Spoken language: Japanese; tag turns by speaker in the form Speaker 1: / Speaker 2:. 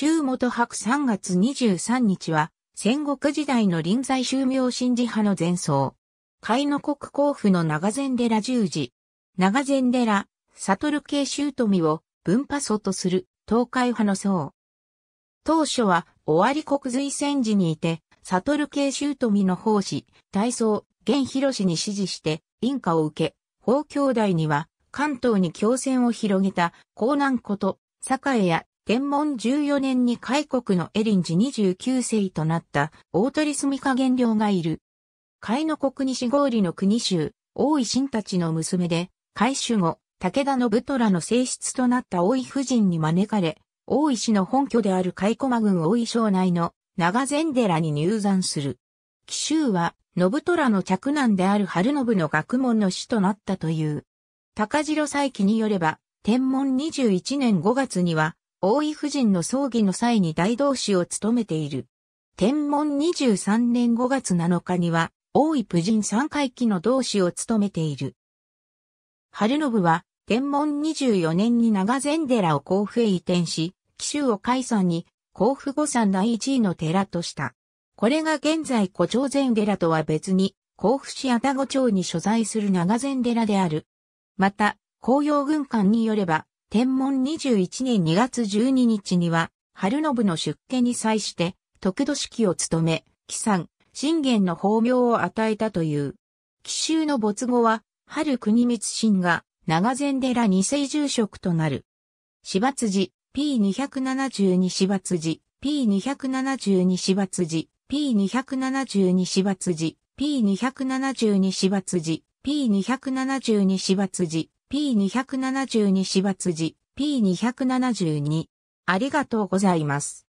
Speaker 1: 周元白3月23日は、戦国時代の臨済宗明神事派の前奏。海の国交府の長禅寺十字。長禅寺、悟系宗富を文派祖とする東海派の僧。当初は、尾張国随戦時にいて、悟系宗富の奉仕、大僧、玄広に指示して、印下を受け、法兄弟には、関東に強戦を広げた、江南こと、栄や天文14年に開国のエリンジ29世となった大鳥住加減領がいる。海の国西郡の国衆、大井新たちの娘で、海守後、武田信虎の正室となった大井夫人に招かれ、大井氏の本拠である海駒郡大井省内の長禅寺に入山する。紀州は、信虎の嫡男である春信の学問の師となったという。高城再起によれば、天文21年5月には、大井夫人の葬儀の際に大同士を務めている。天文23年5月7日には、大井夫人三回忌の同士を務めている。春信は、天文24年に長禅寺を甲府へ移転し、紀州を解散に、甲府五山第一位の寺とした。これが現在古町禅寺とは別に、甲府市愛宕町に所在する長禅寺である。また、紅葉軍艦によれば、天文21年2月12日には、春信の出家に際して、徳土式を務め、紀山、信玄の法名を与えたという。紀州の没後は、春国光信が、長禅寺二世住職となる。芝辻、P272 芝辻、P272 芝辻、P272 芝辻、P272 芝辻、P272 芝辻、P272 始末時 P272。ありが
Speaker 2: とうございます。